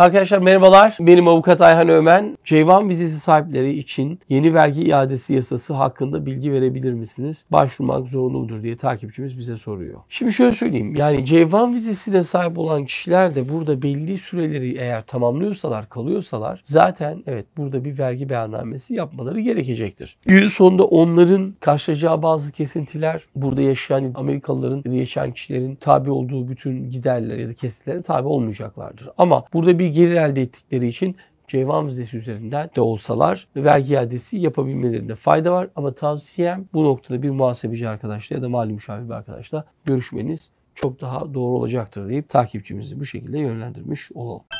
Arkadaşlar merhabalar. Benim avukat Ayhan Ömen. Ceyvan vizesi sahipleri için yeni vergi iadesi yasası hakkında bilgi verebilir misiniz? Başvurmak zorunlu mudur diye takipçimiz bize soruyor. Şimdi şöyle söyleyeyim. Yani Ceyvan vizesine sahip olan kişiler de burada belli süreleri eğer tamamlıyorsalar, kalıyorsalar zaten evet burada bir vergi beyannamesi yapmaları gerekecektir. Yıl sonunda onların karşılayacağı bazı kesintiler burada yaşayan Amerikalıların ya da yaşayan kişilerin tabi olduğu bütün giderler ya da kesintilere tabi olmayacaklardır. Ama burada bir gelir elde ettikleri için Ceyvan vizesi üzerinden de olsalar vergi iadesi yapabilmelerinde fayda var. Ama tavsiyem bu noktada bir muhasebeci arkadaşla ya da mali müşavir bir arkadaşla görüşmeniz çok daha doğru olacaktır deyip takipçimizi bu şekilde yönlendirmiş olalım.